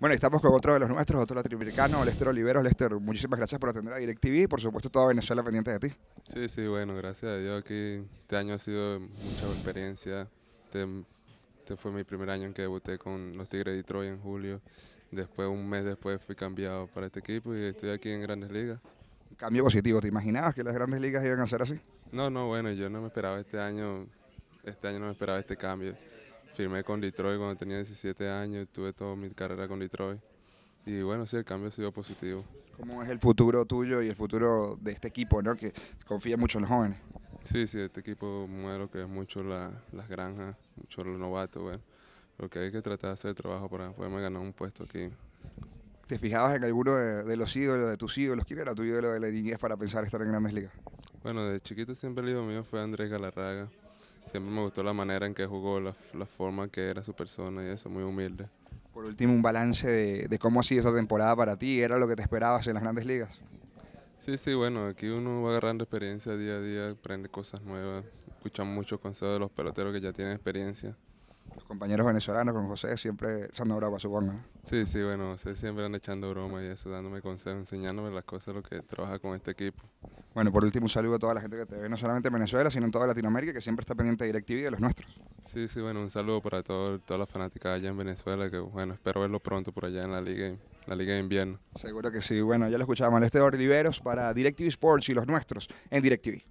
Bueno, estamos con otro de los nuestros, otro latinoamericano, Lester Oliveros. Lester, muchísimas gracias por atender a DirecTV y por supuesto toda Venezuela pendiente de ti. Sí, sí, bueno, gracias a Dios aquí. Este año ha sido mucha experiencia. Este, este fue mi primer año en que debuté con los Tigres de Detroit en julio. Después, un mes después, fui cambiado para este equipo y estoy aquí en Grandes Ligas. Cambio positivo, ¿te imaginabas que las Grandes Ligas iban a ser así? No, no, bueno, yo no me esperaba este año, este año no me esperaba este cambio firmé con Detroit cuando tenía 17 años, tuve toda mi carrera con Detroit. Y bueno, sí, el cambio ha sido positivo. ¿Cómo es el futuro tuyo y el futuro de este equipo, ¿no? que confía mucho en los jóvenes? Sí, sí, este equipo muero, que es mucho la, las granjas, mucho los novatos, bueno. Lo que hay que tratar de hacer trabajo para poderme ganar un puesto aquí. ¿Te fijabas en alguno de, los ídolos, de tus ídolos? ¿Quién era tu ídolo de la niñez para pensar estar en grandes ligas? Bueno, de chiquito siempre el ídolo mío fue Andrés Galarraga siempre me gustó la manera en que jugó, la, forma que era su persona y eso, muy humilde. Por último, un balance de, de, cómo ha sido esta temporada para ti, ¿era lo que te esperabas en las grandes ligas? Sí, sí, bueno, aquí uno va agarrando experiencia día a día, aprende cosas nuevas, escucha muchos consejos de los peloteros que ya tienen experiencia los compañeros venezolanos con José siempre echando bromas, supongo. Sí, sí, bueno, José siempre anda echando bromas y eso, dándome consejos, enseñándome las cosas, lo que trabaja con este equipo. Bueno, por último, un saludo a toda la gente que te ve, no solamente en Venezuela, sino en toda Latinoamérica, que siempre está pendiente de DirecTV y de los nuestros. Sí, sí, bueno, un saludo para todo, las fanáticas allá en Venezuela, que bueno, espero verlo pronto por allá en la Liga, la Liga de Invierno. Seguro que sí, bueno, ya lo escuchamos. este Riveros para DirecTV Sports y los nuestros en DirecTV.